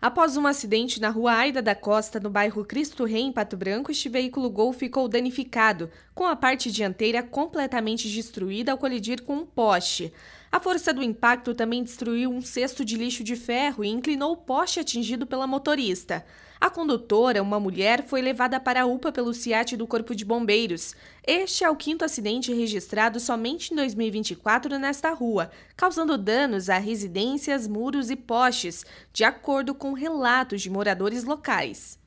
Após um acidente na rua Aida da Costa, no bairro Cristo Rei, em Pato Branco, este veículo Gol ficou danificado, com a parte dianteira completamente destruída ao colidir com um poste. A força do impacto também destruiu um cesto de lixo de ferro e inclinou o poste atingido pela motorista. A condutora, uma mulher, foi levada para a UPA pelo CIAT do Corpo de Bombeiros. Este é o quinto acidente registrado somente em 2024 nesta rua, causando danos a residências, muros e postes, de acordo com relatos de moradores locais.